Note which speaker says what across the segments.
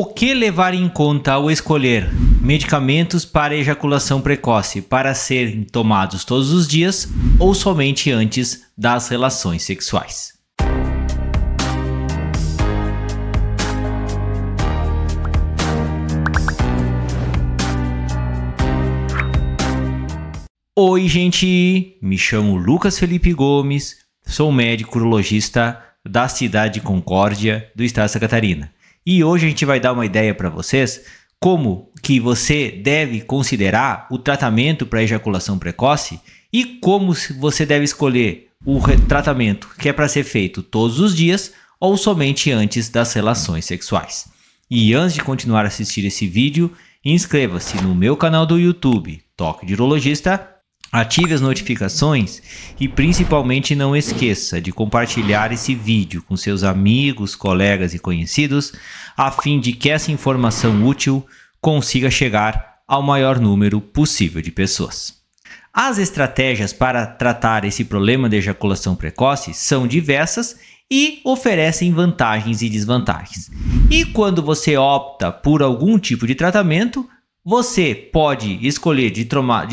Speaker 1: O que levar em conta ao escolher medicamentos para ejaculação precoce para serem tomados todos os dias ou somente antes das relações sexuais? Oi, gente! Me chamo Lucas Felipe Gomes, sou médico urologista da cidade de Concórdia, do estado de Santa Catarina. E hoje a gente vai dar uma ideia para vocês como que você deve considerar o tratamento para ejaculação precoce e como você deve escolher o tratamento que é para ser feito todos os dias ou somente antes das relações sexuais. E antes de continuar a assistir esse vídeo, inscreva-se no meu canal do YouTube, Toque de Urologista, Ative as notificações e principalmente não esqueça de compartilhar esse vídeo com seus amigos, colegas e conhecidos, a fim de que essa informação útil consiga chegar ao maior número possível de pessoas. As estratégias para tratar esse problema de ejaculação precoce são diversas e oferecem vantagens e desvantagens. E quando você opta por algum tipo de tratamento, você pode escolher de,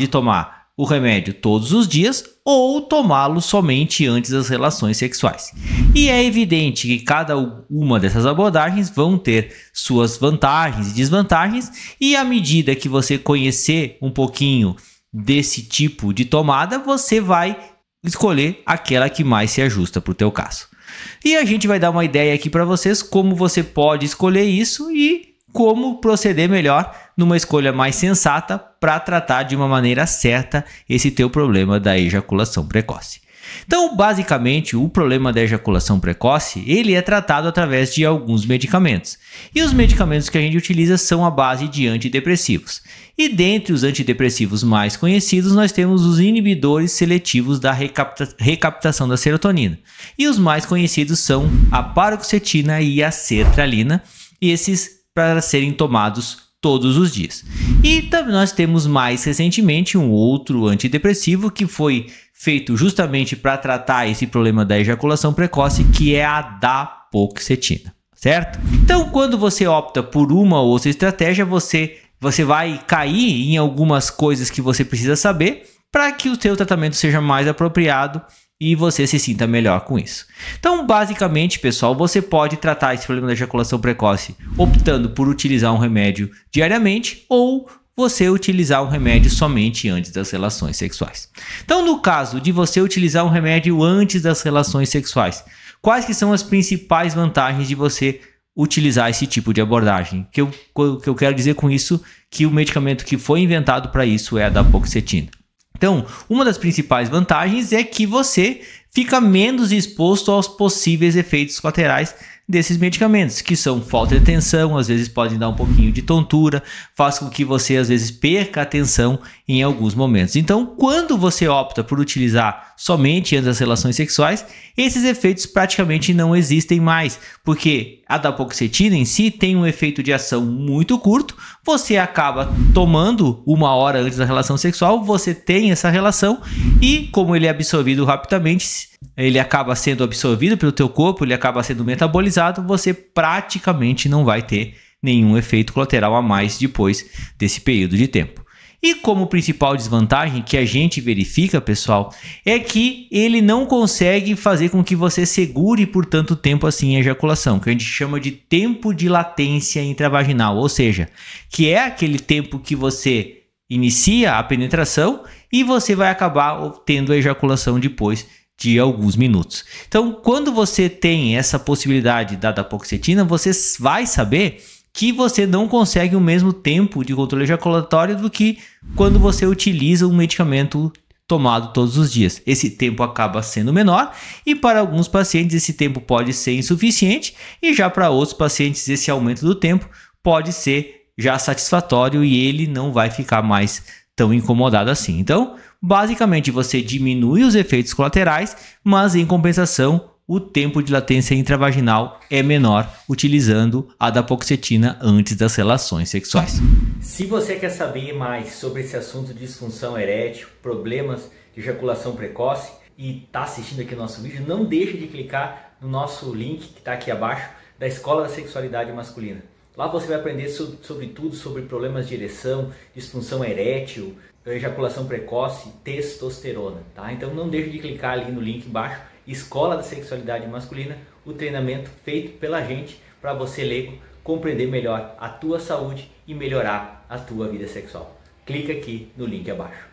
Speaker 1: tomar o remédio todos os dias ou tomá-lo somente antes das relações sexuais. E é evidente que cada uma dessas abordagens vão ter suas vantagens e desvantagens, e à medida que você conhecer um pouquinho desse tipo de tomada, você vai escolher aquela que mais se ajusta para o teu caso. E a gente vai dar uma ideia aqui para vocês como você pode escolher isso e como proceder melhor numa escolha mais sensata para tratar de uma maneira certa esse teu problema da ejaculação precoce. Então, basicamente, o problema da ejaculação precoce, ele é tratado através de alguns medicamentos. E os medicamentos que a gente utiliza são a base de antidepressivos. E dentre os antidepressivos mais conhecidos, nós temos os inibidores seletivos da recapta recaptação da serotonina. E os mais conhecidos são a paroxetina e a sertralina, e esses para serem tomados todos os dias. E nós temos mais recentemente um outro antidepressivo que foi feito justamente para tratar esse problema da ejaculação precoce, que é a dapoxetina, certo? Então, quando você opta por uma ou outra estratégia, você você vai cair em algumas coisas que você precisa saber para que o seu tratamento seja mais apropriado e você se sinta melhor com isso. Então, basicamente, pessoal, você pode tratar esse problema da ejaculação precoce optando por utilizar um remédio diariamente ou você utilizar um remédio somente antes das relações sexuais. Então, no caso de você utilizar um remédio antes das relações sexuais, quais que são as principais vantagens de você utilizar esse tipo de abordagem? Que eu, que eu quero dizer com isso que o medicamento que foi inventado para isso é a da dapoxetina. Então, uma das principais vantagens é que você fica menos exposto aos possíveis efeitos colaterais desses medicamentos, que são falta de atenção, às vezes podem dar um pouquinho de tontura, faz com que você às vezes perca atenção em alguns momentos. Então, quando você opta por utilizar somente antes das relações sexuais, esses efeitos praticamente não existem mais, porque a da em si tem um efeito de ação muito curto, você acaba tomando uma hora antes da relação sexual, você tem essa relação e como ele é absorvido rapidamente, ele acaba sendo absorvido pelo teu corpo, ele acaba sendo metabolizado, você praticamente não vai ter nenhum efeito colateral a mais depois desse período de tempo. E como principal desvantagem que a gente verifica, pessoal, é que ele não consegue fazer com que você segure por tanto tempo assim a ejaculação, que a gente chama de tempo de latência intravaginal, ou seja, que é aquele tempo que você inicia a penetração e você vai acabar tendo a ejaculação depois de alguns minutos. Então, quando você tem essa possibilidade da dapoxetina, você vai saber que você não consegue o mesmo tempo de controle ejaculatório do que quando você utiliza um medicamento tomado todos os dias. Esse tempo acaba sendo menor e para alguns pacientes esse tempo pode ser insuficiente e já para outros pacientes esse aumento do tempo pode ser já satisfatório e ele não vai ficar mais tão incomodado assim. Então, basicamente você diminui os efeitos colaterais, mas em compensação o tempo de latência intravaginal é menor utilizando a dapoxetina antes das relações sexuais. Se você quer saber mais sobre esse assunto de disfunção erétil, problemas de ejaculação precoce e está assistindo aqui o nosso vídeo, não deixe de clicar no nosso link que está aqui abaixo da Escola da Sexualidade Masculina. Lá você vai aprender sobre, sobre tudo sobre problemas de ereção, disfunção erétil, ejaculação precoce, testosterona, tá? Então não deixe de clicar ali no link embaixo Escola da Sexualidade Masculina, o treinamento feito pela gente para você leigo compreender melhor a tua saúde e melhorar a tua vida sexual. Clica aqui no link abaixo.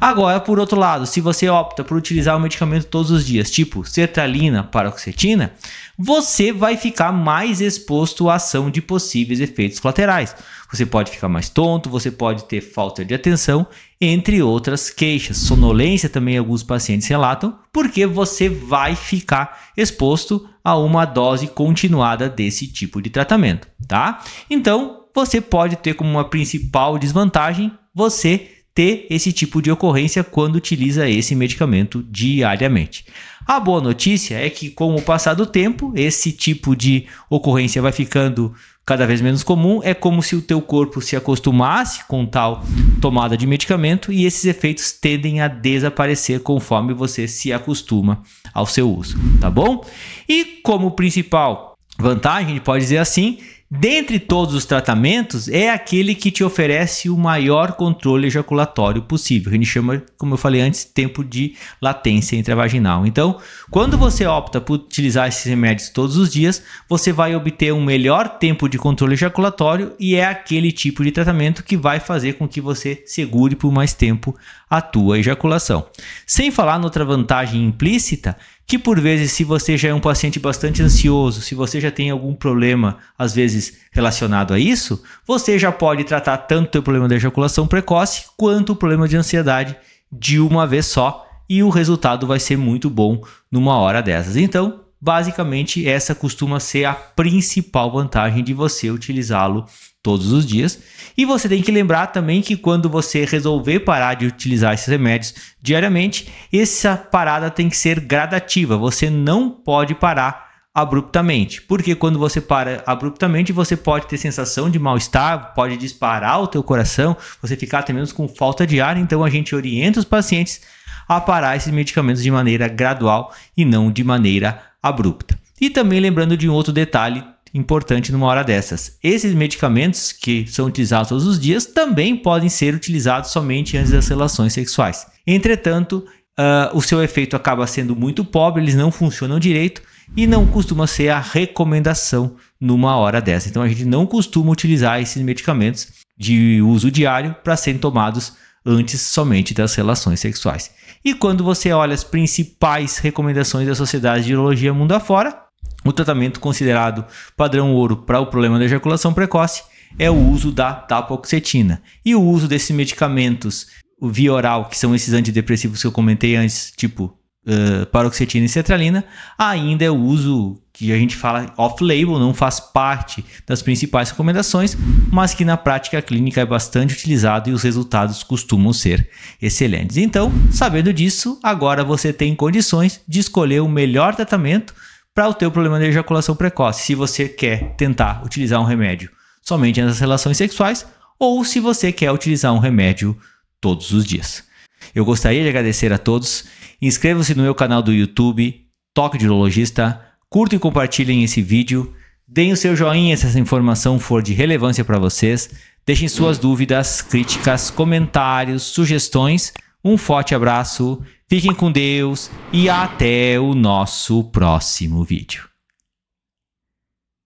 Speaker 1: Agora, por outro lado, se você opta por utilizar o medicamento todos os dias, tipo sertralina, paroxetina, você vai ficar mais exposto à ação de possíveis efeitos colaterais. Você pode ficar mais tonto, você pode ter falta de atenção, entre outras queixas. Sonolência também alguns pacientes relatam, porque você vai ficar exposto a uma dose continuada desse tipo de tratamento, tá? Então, você pode ter como uma principal desvantagem você ter esse tipo de ocorrência quando utiliza esse medicamento diariamente. A boa notícia é que, com o passar do tempo, esse tipo de ocorrência vai ficando cada vez menos comum. É como se o teu corpo se acostumasse com tal tomada de medicamento e esses efeitos tendem a desaparecer conforme você se acostuma ao seu uso, tá bom? E como principal vantagem, pode dizer assim, Dentre todos os tratamentos, é aquele que te oferece o maior controle ejaculatório possível. A gente chama, como eu falei antes, tempo de latência intravaginal. Então, quando você opta por utilizar esses remédios todos os dias, você vai obter um melhor tempo de controle ejaculatório e é aquele tipo de tratamento que vai fazer com que você segure por mais tempo a tua ejaculação. Sem falar noutra vantagem implícita, que por vezes, se você já é um paciente bastante ansioso, se você já tem algum problema, às vezes relacionado a isso, você já pode tratar tanto o problema da ejaculação precoce quanto o problema de ansiedade de uma vez só e o resultado vai ser muito bom numa hora dessas. Então, basicamente essa costuma ser a principal vantagem de você utilizá-lo todos os dias. E você tem que lembrar também que quando você resolver parar de utilizar esses remédios diariamente, essa parada tem que ser gradativa. Você não pode parar abruptamente, porque quando você para abruptamente, você pode ter sensação de mal-estar, pode disparar o teu coração, você ficar até mesmo com falta de ar, então a gente orienta os pacientes a parar esses medicamentos de maneira gradual e não de maneira abrupta. E também lembrando de um outro detalhe importante numa hora dessas. Esses medicamentos que são utilizados todos os dias também podem ser utilizados somente antes das relações sexuais. Entretanto, uh, o seu efeito acaba sendo muito pobre, eles não funcionam direito e não costuma ser a recomendação numa hora dessa. Então a gente não costuma utilizar esses medicamentos de uso diário para serem tomados antes somente das relações sexuais. E quando você olha as principais recomendações da Sociedade de Urologia Mundo afora, o tratamento considerado padrão ouro para o problema da ejaculação precoce é o uso da tapoxetina. E o uso desses medicamentos via oral, que são esses antidepressivos que eu comentei antes, tipo eh, paroxetina e cetralina, ainda é o uso que a gente fala off-label, não faz parte das principais recomendações, mas que na prática clínica é bastante utilizado e os resultados costumam ser excelentes. Então, sabendo disso, agora você tem condições de escolher o melhor tratamento para o teu problema de ejaculação precoce, se você quer tentar utilizar um remédio somente nas relações sexuais ou se você quer utilizar um remédio todos os dias. Eu gostaria de agradecer a todos. Inscrevam-se no meu canal do YouTube, Toque de Urologista. Curtam e compartilhem esse vídeo. Deem o seu joinha se essa informação for de relevância para vocês. Deixem suas dúvidas, críticas, comentários, sugestões. Um forte abraço, fiquem com Deus e até o nosso próximo vídeo.